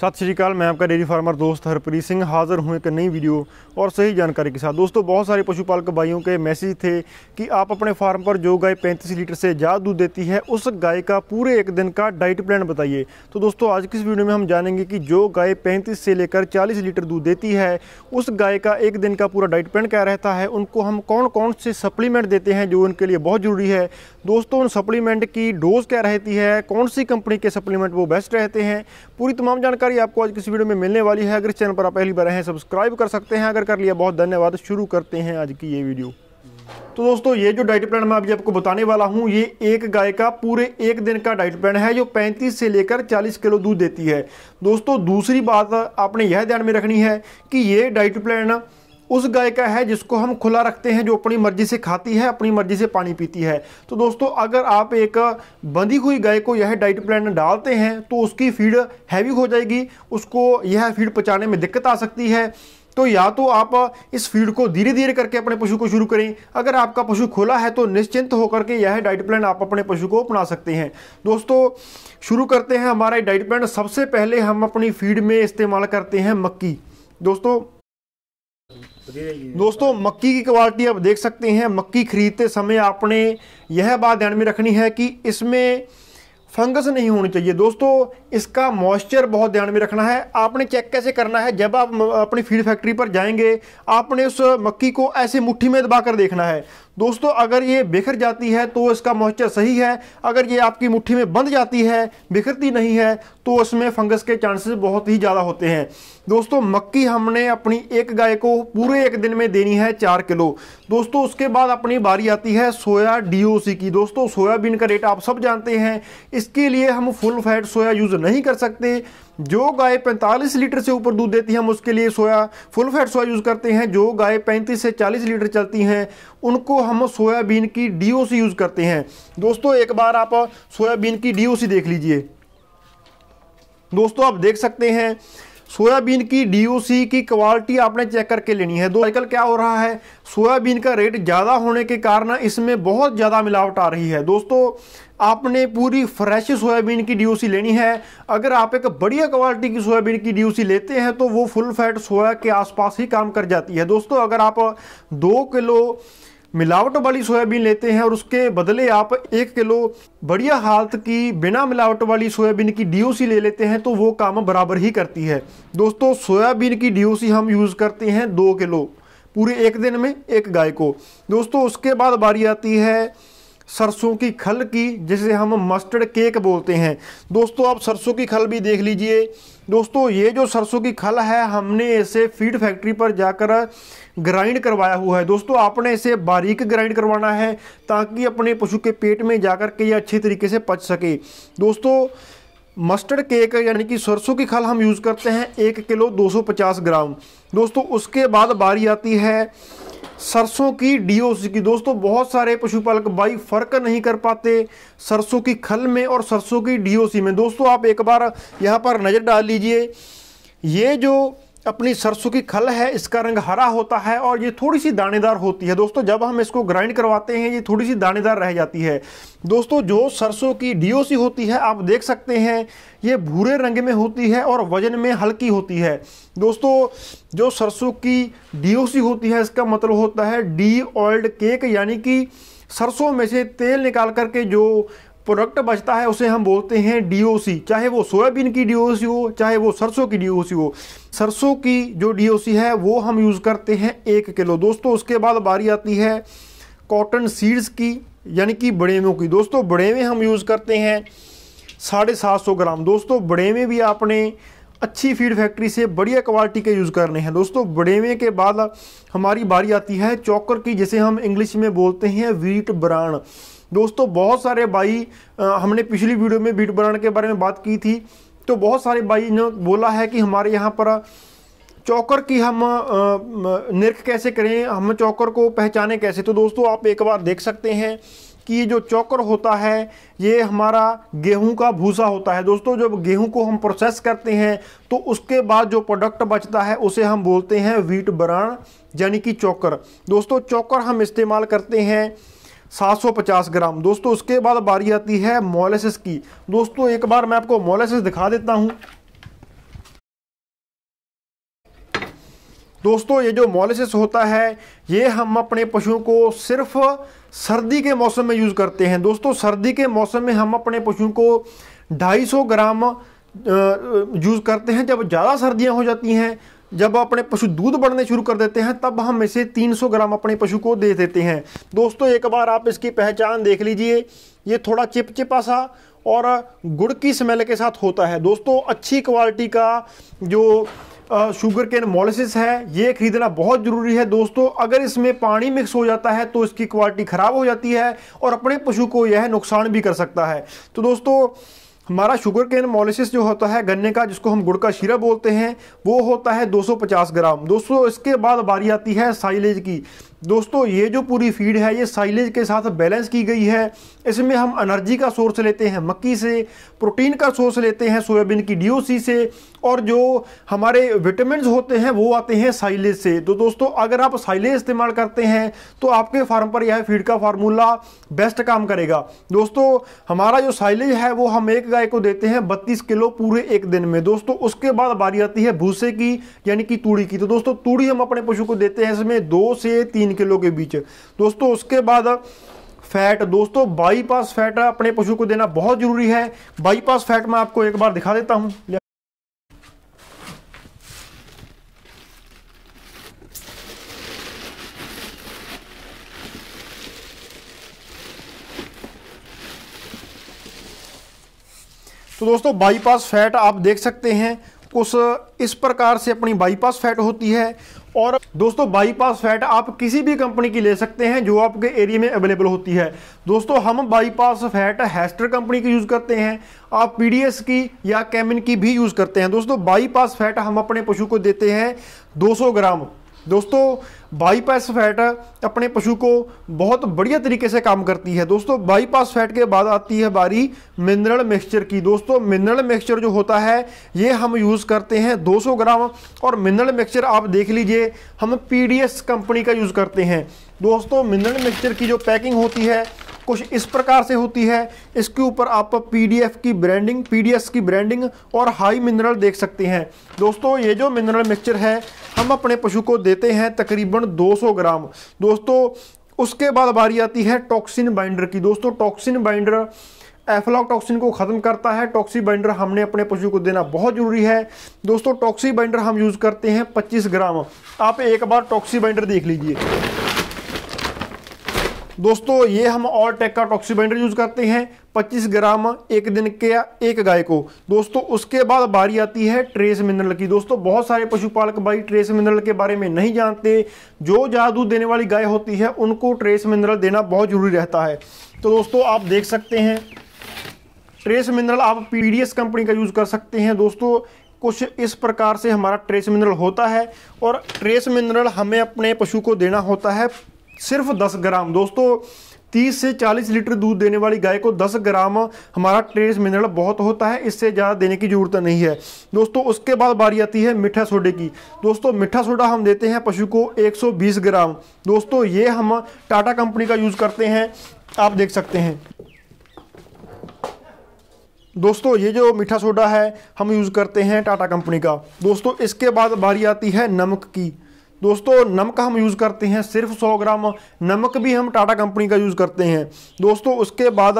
सत श्रीकाल मैं आपका डेयरी फार्मर दोस्त हरप्रीत सिंह हाज़र हूँ एक नई वीडियो और सही जानकारी के साथ दोस्तों बहुत सारे पशुपालक भाइयों के मैसेज थे कि आप अपने फार्म पर जो गाय 35 लीटर से ज़्यादा दूध देती है उस गाय का पूरे एक दिन का डाइट प्लान बताइए तो दोस्तों आज की इस वीडियो में हम जानेंगे कि जो गाय पैंतीस से लेकर चालीस लीटर दूध देती है उस गाय का एक दिन का पूरा डाइट प्लान क्या रहता है उनको हम कौन कौन से सप्लीमेंट देते हैं जो उनके लिए बहुत ज़रूरी है दोस्तों उन सप्लीमेंट की डोज क्या रहती है कौन सी कंपनी के सप्लीमेंट वो बेस्ट रहते हैं पूरी तमाम जानकारी जानकारी आपको आज किस वीडियो में मिलने वाली है अगर चैनल पर आप पहली बार हैं सब्सक्राइब कर सकते हैं अगर कर लिया बहुत धन्यवाद शुरू करते हैं आज की ये वीडियो तो दोस्तों ये जो डाइट प्लान मैं अभी आपको बताने वाला हूँ ये एक गाय का पूरे एक दिन का डाइट प्लान है जो 35 से लेकर 40 किलो दूध देती है दोस्तों दूसरी बात आपने यह ध्यान में रखनी है कि ये डाइट प्लान उस गाय का है जिसको हम खुला रखते हैं जो अपनी मर्जी से खाती है अपनी मर्जी से पानी पीती है तो दोस्तों अगर आप एक बंधी हुई गाय को यह डाइट प्लान डालते हैं तो उसकी फीड हैवी हो जाएगी उसको यह फीड पचाने में दिक्कत आ सकती है तो या तो आप इस फीड को धीरे धीरे करके अपने पशु को शुरू करें अगर आपका पशु खुला है तो निश्चिंत होकर के यह डाइट प्लान आप अपने पशु को अपना सकते हैं दोस्तों शुरू करते हैं हमारा डाइट प्लान सबसे पहले हम अपनी फीड में इस्तेमाल करते हैं मक्की दोस्तों दोस्तों मक्की की क्वालिटी आप देख सकते हैं मक्की खरीदते समय आपने यह बात ध्यान में रखनी है कि इसमें फंगस नहीं होनी चाहिए दोस्तों इसका मॉइस्चर बहुत ध्यान में रखना है आपने चेक कैसे करना है जब आप अपनी फीड फैक्ट्री पर जाएंगे आपने उस मक्की को ऐसे मुट्ठी में दबा कर देखना है दोस्तों अगर ये बिखर जाती है तो इसका मॉइस्चर सही है अगर ये आपकी मुट्ठी में बंध जाती है बिखरती नहीं है तो इसमें फंगस के चांसेस बहुत ही ज़्यादा होते हैं दोस्तों मक्की हमने अपनी एक गाय को पूरे एक दिन में देनी है चार किलो दोस्तों उसके बाद अपनी बारी आती है सोया डी की दोस्तों सोयाबीन का रेट आप सब जानते हैं इसके लिए हम फुल फैट सोया यूज़ नहीं कर सकते जो गाय 45 लीटर से ऊपर दूध देती है हम उसके लिए soya full fat soya use करते हैं जो गाय 35 से 40 लीटर चलती हैं उनको हम सोयाबीन की डीओसी यूज़ करते हैं दोस्तों एक बार आप सोयाबीन की डीओसी देख लीजिए दोस्तों आप देख सकते हैं सोयाबीन की डीओसी की क्वालिटी आपने चेक करके लेनी है दो आजकल क्या हो रहा है सोयाबीन का रेट ज़्यादा होने के कारण इसमें बहुत ज़्यादा मिलावट आ रही है दोस्तों आपने पूरी फ्रेश सोयाबीन की डीओसी लेनी है अगर आप एक बढ़िया क्वालिटी की सोयाबीन की डीओसी लेते हैं तो वो फुल फैट सोया के आसपास ही काम कर जाती है दोस्तों अगर आप दो किलो मिलावट वाली सोयाबीन लेते हैं और उसके बदले आप एक किलो बढ़िया हालत की बिना मिलावट वाली सोयाबीन की डीओसी ले लेते हैं तो वो काम बराबर ही करती है दोस्तों सोयाबीन की डीओसी हम यूज़ करते हैं दो किलो पूरे एक दिन में एक गाय को दोस्तों उसके बाद बारी आती है सरसों की खल की जिसे हम मस्टर्ड केक बोलते हैं दोस्तों आप सरसों की खल भी देख लीजिए दोस्तों ये जो सरसों की खल है हमने इसे फीड फैक्ट्री पर जाकर ग्राइंड करवाया हुआ है दोस्तों आपने इसे बारीक ग्राइंड करवाना है ताकि अपने पशु के पेट में जाकर के ये अच्छे तरीके से पच सके दोस्तों मस्टर्ड केक यानी कि सरसों की खल हम यूज़ करते हैं एक किलो 250 ग्राम दोस्तों उसके बाद बारी आती है सरसों की डीओसी की दोस्तों बहुत सारे पशुपालक भाई फ़र्क नहीं कर पाते सरसों की खल में और सरसों की डीओसी में दोस्तों आप एक बार यहाँ पर नज़र डाल लीजिए ये जो अपनी सरसों की खल है इसका रंग हरा होता है और ये थोड़ी सी दानेदार होती है दोस्तों जब हम इसको ग्राइंड करवाते हैं ये थोड़ी सी दानेदार रह जाती है दोस्तों जो सरसों की डीओसी होती है आप देख सकते हैं ये भूरे रंग में होती है और वजन में हल्की होती है दोस्तों जो सरसों की डी होती है इसका मतलब होता है डी ऑयल्ड केक यानी कि सरसों में से तेल निकाल करके जो प्रोडक्ट बचता है उसे हम बोलते हैं डी चाहे वो सोयाबीन की डी हो चाहे वो सरसों की डी हो सरसों की जो डी है वो हम यूज़ करते हैं एक किलो दोस्तों उसके बाद बारी आती है कॉटन सीड्स की यानी कि बड़ेवों की दोस्तों बड़ेवें हम यूज़ करते हैं साढ़े सात सौ ग्राम दोस्तों बड़ेवें भी आपने अच्छी फीड फैक्ट्री से बढ़िया क्वालिटी के यूज़ करने हैं दोस्तों बड़ेवें के बाद हमारी बारी आती है चौकर की जिसे हम इंग्लिश में बोलते हैं वीट ब्रांड दोस्तों बहुत सारे भाई हमने पिछली वीडियो में बीट बनाने के बारे में बात की थी तो बहुत सारे भाई ने बोला है कि हमारे यहाँ पर चौकर की हम निर्ख कैसे करें हम चौकर को पहचाने कैसे तो दोस्तों आप एक बार देख सकते हैं कि ये जो चौकर होता है ये हमारा गेहूं का भूसा होता है दोस्तों जब गेहूं को हम प्रोसेस करते हैं तो उसके बाद जो प्रोडक्ट बचता है उसे हम बोलते हैं वीट ब्रांड यानी कि चौकर दोस्तों चौकर हम इस्तेमाल करते हैं 750 ग्राम दोस्तों उसके बाद बारी आती है मोलेसिस की दोस्तों एक बार मैं आपको मोलेसिस दिखा देता हूं दोस्तों ये जो मोलिसिस होता है ये हम अपने पशुओं को सिर्फ सर्दी के मौसम में यूज़ करते हैं दोस्तों सर्दी के मौसम में हम अपने पशुओं को 250 ग्राम यूज़ करते हैं जब ज़्यादा सर्दियां हो जाती हैं जब अपने पशु दूध बढ़ने शुरू कर देते हैं तब हम इसे 300 ग्राम अपने पशु को दे देते हैं दोस्तों एक बार आप इसकी पहचान देख लीजिए ये थोड़ा चिपचिपा सा और गुड़ की स्मेल के साथ होता है दोस्तों अच्छी क्वालिटी का जो शुगर केन मोलिसिस है ये खरीदना बहुत ज़रूरी है दोस्तों अगर इसमें पानी मिक्स हो जाता है तो इसकी क्वालिटी ख़राब हो जाती है और अपने पशु को यह नुकसान भी कर सकता है तो दोस्तों हमारा शुगर केन मोलिसिस जो होता है गन्ने का जिसको हम गुड़ का शीरा बोलते हैं वो होता है 250 ग्राम दोस्तों इसके बाद बारी आती है साइलेज की दोस्तों ये जो पूरी फीड है ये साइलेज के साथ बैलेंस की गई है इसमें हम एनर्जी का सोर्स लेते हैं मक्की से प्रोटीन का सोर्स लेते हैं सोयाबीन की डीओसी से और जो हमारे विटामिन होते हैं वो आते हैं साइलेज से तो दोस्तों अगर आप साइलेज इस्तेमाल करते हैं तो आपके फार्म पर यह फीड का फार्मूला बेस्ट काम करेगा दोस्तों हमारा जो साइलेज है वो हम एक गाय को देते हैं बत्तीस किलो पूरे एक दिन में दोस्तों उसके बाद बारी आती है भूसे की यानी कि तूड़ी की तो दोस्तों तूड़ी हम अपने पशु को देते हैं इसमें दो से तीन तीन किलो के बीच दोस्तों उसके बाद फैट दोस्तों बाईपास फैट अपने पशु को देना बहुत जरूरी है बाईपास फैट मैं आपको एक बार दिखा देता हूँ तो दोस्तों बाईपास फैट आप देख सकते हैं उस इस प्रकार से अपनी बाईपास फैट होती है और दोस्तों बाईपास फैट आप किसी भी कंपनी की ले सकते हैं जो आपके एरिया में अवेलेबल होती है दोस्तों हम बाईपास फैट हेस्टर कंपनी की यूज़ करते हैं आप पीडीएस की या कैमिन की भी यूज़ करते हैं दोस्तों बाईपास फैट हम अपने पशु को देते हैं 200 ग्राम दोस्तों बाईपास फैट अपने पशु को बहुत बढ़िया तरीके से काम करती है दोस्तों बाईपास फैट के बाद आती है बारी मिनरल मिक्सचर की दोस्तों मिनरल मिक्सचर जो होता है ये हम यूज़ करते हैं 200 ग्राम और मिनरल मिक्सचर आप देख लीजिए हम पीडीएस कंपनी का यूज़ करते हैं दोस्तों मिनरल मिक्सचर की जो पैकिंग होती है कुछ इस प्रकार से होती है इसके ऊपर आप पीडीएफ की ब्रांडिंग पीडीएस की ब्रांडिंग और हाई मिनरल देख सकते हैं दोस्तों ये जो मिनरल मिक्सचर है हम अपने पशु को देते हैं तकरीबन 200 ग्राम दोस्तों उसके बाद बारी आती है टॉक्सिन बाइंडर की दोस्तों टॉक्सिन बाइंडर एफलॉक टॉक्सिन को ख़त्म करता है टॉक्सी बाइंडर हमने अपने पशु को देना बहुत ज़रूरी है दोस्तों टॉक्सी बाइंडर हम यूज़ करते हैं 25 ग्राम आप एक बार टॉक्सी बाइंडर देख लीजिए दोस्तों ये हम और टेक का टॉक्सीबाइंडर यूज करते हैं 25 ग्राम एक दिन के एक गाय को दोस्तों उसके बाद बारी आती है ट्रेस मिनरल की दोस्तों बहुत सारे पशुपालक भाई ट्रेस मिनरल के बारे में नहीं जानते जो ज़्यादा दूध देने वाली गाय होती है उनको ट्रेस मिनरल देना बहुत ज़रूरी रहता है तो दोस्तों आप देख सकते हैं ट्रेस मिनरल आप पी कंपनी का यूज़ कर सकते हैं दोस्तों कुछ इस प्रकार से हमारा ट्रेस मिनरल होता है और ट्रेस मिनरल हमें अपने पशु को देना होता है सिर्फ 10 ग्राम दोस्तों 30 से 40 लीटर दूध देने वाली गाय को 10 ग्राम हमारा ट्रेस मिनरल बहुत होता है इससे ज़्यादा देने की ज़रूरत नहीं है दोस्तों उसके बाद बारी आती है मीठा सोडे की दोस्तों मीठा सोडा हम देते हैं पशु को 120 ग्राम दोस्तों ये हम टाटा कंपनी का यूज़ करते हैं आप देख सकते हैं दोस्तों ये जो मीठा सोडा है हम यूज़ करते हैं टाटा कंपनी का दोस्तों इसके बाद बारी आती है नमक की दोस्तों नमक हम यूज़ करते हैं सिर्फ 100 ग्राम नमक भी हम टाटा कंपनी का यूज़ करते हैं दोस्तों उसके बाद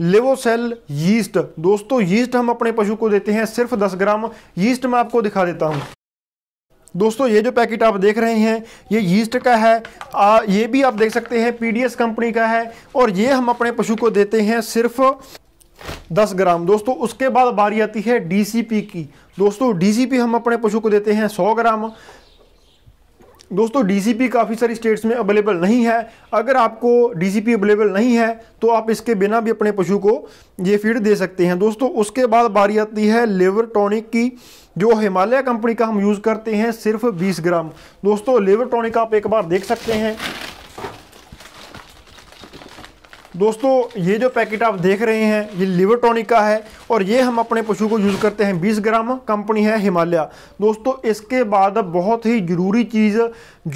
लेवोसेल यीस्ट दोस्तों यीस्ट हम अपने पशु को देते हैं सिर्फ 10 ग्राम यीस्ट मैं आपको दिखा देता हूँ दोस्तों ये जो पैकेट आप देख रहे हैं ये यीस्ट का है आ, ये भी आप देख सकते हैं पी कंपनी का है और ये हम अपने पशु को देते हैं सिर्फ दस ग्राम दोस्तों उसके बाद बारी आती है डीसीपी की दोस्तों डीसीपी हम अपने पशु को देते हैं सौ ग्राम दोस्तों डीसीपी काफ़ी सारी स्टेट्स में अवेलेबल नहीं है अगर आपको डीसीपी अवेलेबल नहीं है तो आप इसके बिना भी अपने पशु को ये फीड दे सकते हैं दोस्तों उसके बाद बारी आती है लेवर टॉनिक की जो हिमालय कंपनी का हम यूज़ करते हैं सिर्फ 20 ग्राम दोस्तों लेवर टॉनिक आप एक बार देख सकते हैं दोस्तों ये जो पैकेट आप देख रहे हैं ये लिवर टॉनिक का है और ये हम अपने पशु को यूज़ करते हैं 20 ग्राम कंपनी है हिमालय दोस्तों इसके बाद बहुत ही ज़रूरी चीज़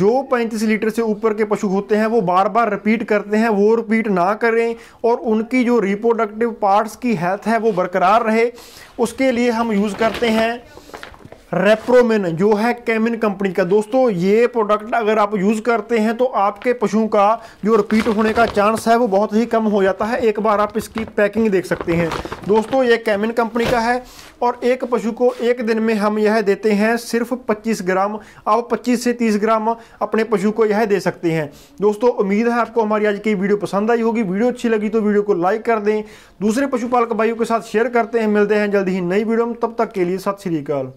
जो 35 लीटर से ऊपर के पशु होते हैं वो बार बार रिपीट करते हैं वो रिपीट ना करें और उनकी जो रिप्रोडक्टिव पार्ट्स की हेल्थ है वो बरकरार रहे उसके लिए हम यूज़ करते हैं रेप्रोमेन जो है कैमिन कंपनी का दोस्तों ये प्रोडक्ट अगर आप यूज़ करते हैं तो आपके पशुओं का जो रिपीट होने का चांस है वो बहुत ही कम हो जाता है एक बार आप इसकी पैकिंग देख सकते हैं दोस्तों ये कैमिन कंपनी का है और एक पशु को एक दिन में हम यह देते हैं सिर्फ 25 ग्राम आप 25 से 30 ग्राम अपने पशु को यह दे सकते हैं दोस्तों उम्मीद है आपको हमारी आज की वीडियो पसंद आई होगी वीडियो अच्छी लगी तो वीडियो को लाइक कर दें दूसरे पशुपालक भाइयों के साथ शेयर करते हैं मिलते हैं जल्दी ही नई वीडियो में तब तक के लिए सत श्रीकाल